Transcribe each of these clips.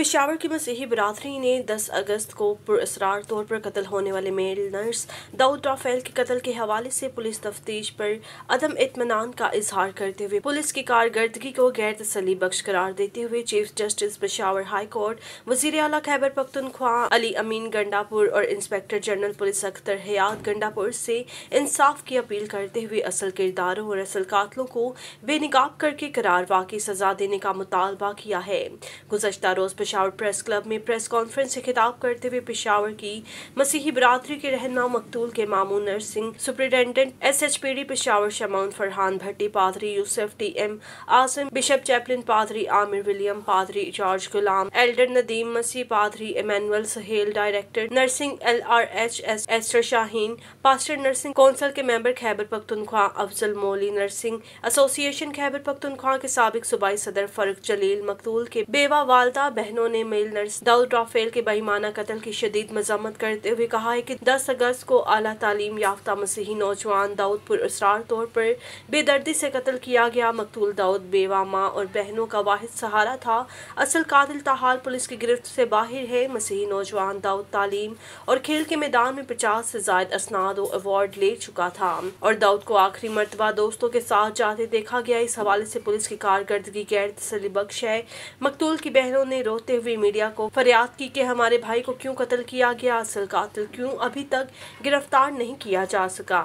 पेशावर की मसीही बरदरी ने 10 अगस्त को पुरसरार तौर पर कत्ल होने वाले मेल नर्स दाऊद राफेल के कत्ल के हवाले से पुलिस तफ्तीश पर अदम इतमान का इजहार करते हुए पुलिस की कारकर्दगी को गैर तसली बख्श करार देते हुए chief justice Peshawar high court वजीर अला खैबर पख्तनख्वा अली अमीन गंडापुर और inspector general police Akhtar Hayat Gandapur से इंसाफ की अपील करते हुए असल किरदारों और असल कातलों को बेनकाब करके करार वाकई सजा देने का मुतालबा किया है गुजशत रोज पिशावर प्रेस क्लब में प्रेस कॉन्फ्रेंस से खिताब करते हुए पिशावर की मसीही बरादरी के रहनमा मकतूल के मामू nursing superintendent S H P D Peshawar Shamaun Farhan Bhatti पादरी Yousaf T M Asim bishop chaplain पादरी आमिर विलियम पादरी जॉर्ज गुलाम एल्डर नदीम मसीह पादरी Emmanuel Sohail director nursing L R H S Esther Shaheen pastor nursing council के member Khyber Pakhtunkhwa Afzal Mouli nursing association Khyber Pakhtunkhwa के सबक सूबाई सदर फरुख जलील मकतूल के बेवा वालदा बहनों ने मेल नर्स दाऊद राफेल के बहिमाना कत्ल की शदीद मजम्मत करते हुए कहा है कि दस अगस्त को आला तालीम याफ्ता मसीही नौजवान दाऊद पर तौर पर बेदर्दी से कत्ल किया गया मकतूल दाऊद बेवा माँ और बहनों का वाहिद सहारा था असल कातिल तहाल पुलिस की गिरफ्त से बाहर है मसीही नौजवान दाऊद तालीम और खेल के मैदान में पचास से जायद असनाद और अवार्ड ले चुका था और दाऊद को आखिरी मरतबा दोस्तों के साथ जाते देखा गया इस हवाले से पुलिस की कारकर्दगी गैर तसली बख्श है मकतूल की बहनों ने रोते करते हुए मीडिया को फरियाद की कि हमारे भाई को क्यों कत्ल किया गया असल कतल क्यों अभी तक गिरफ्तार नहीं किया जा सका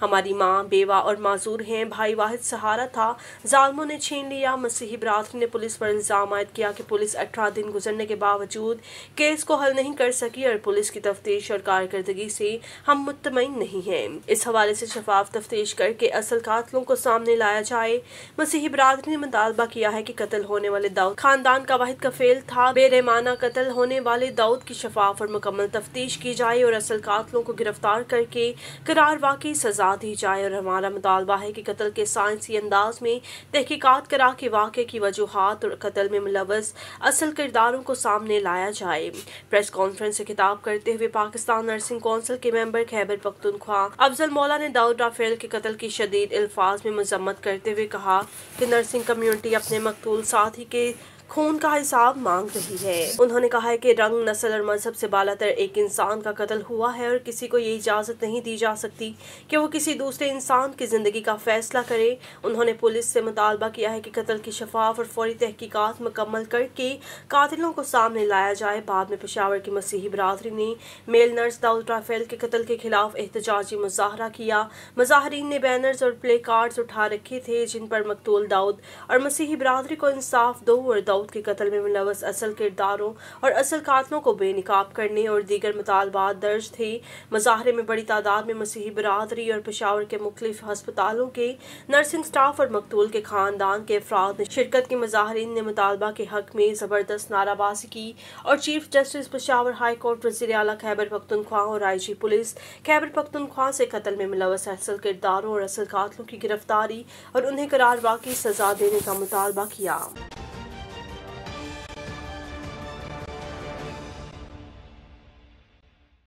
हमारी माँ बेवा और माजूर हैं भाई वाहिद सहारा था जालमों ने छीन लिया मसीही बरादरी ने पुलिस पर इल्ज़ाम आयद किया कि पुलिस अठारह दिन गुजरने के बावजूद केस को हल नहीं कर सकी और पुलिस की तफ्तीश और कारकर्दगी से हम मुतमिन नहीं हैं इस हवाले से शफाफ तफ्तीश करके असल कातलों को सामने लाया जाए मसीही बरादरी ने मुतालबा किया है कि कत्ल होने वाले दाऊद खानदान का वाहिद फेल था था बेरहमाना कत्ल होने वाले दाऊद की शफाफ और मुकम्मल तफ्तीश की जाए और असल कातलों को गिरफ्तार करके करार वाकई सजा दी जाए और हमारा मुतालबा है कि कत्ल के साइंसी अंदाज में तहकीकत करा के वाक़े की वजूहत और कत्ल में मुलवस असल किरदारों को सामने लाया जाए प्रेस कॉन्फ्रेंस से खिताब करते हुए पाकिस्तान नर्सिंग कौंसिल के मेम्बर खैबर पख्तनख्वा अफजल मौला ने दाऊद राफेल के कत्ल की शदीद अल्फाज में मजम्मत करते हुए कहा कि नर्सिंग कम्यूनिटी अपने मकतूल साथी के खून का हिसाब मांग रही है उन्होंने कहा है कि रंग नस्ल और मजहब से बालातर एक इंसान का कत्ल हुआ है और किसी को ये इजाज़त नहीं दी जा सकती कि वो किसी दूसरे इंसान की ज़िंदगी का फैसला करे उन्होंने पुलिस से मुतालबा किया है कि कत्ल की शफाफ और फौरी तहकीकात मुकम्मल करके कातिलों को सामने लाया जाए बाद में पेशावर की मसीही बरदरी ने मेल नर्स दाऊद राफेल के कत्ल के खिलाफ एहतजाजी मुजाहरा किया मुजाहरीन ने बैनर्स और प्ले कार्ड उठा रखे थे जिन पर मकतूल दाऊद और मसीही बरदरी को इंसाफ दो और दाऊद के कत्ल में मुलवस असल किरदारों और असल कातलों को बेनकाब करने और दीगर मुतालबात दर्ज थे मुजाहरे में बड़ी तादाद में मसीह बरदरी और पेशावर के मुख्तफ हस्पतालों के नर्सिंग स्टाफ और मकतूल के खानदान के अफराद ने शिरकत के मुजाहरीन ने मुतालबा के हक में ज़बरदस्त नाराबाजी की और chief justice Peshawar high court वजी अला खैबर पख्तनख्वा और I G police Khyber Pakhtunkhwa से कत्ल में मुलवस असल किरदारों और असल कातलों की गिरफ्तारी और उन्हें करार बाकी सजा देने का मुतालबा किया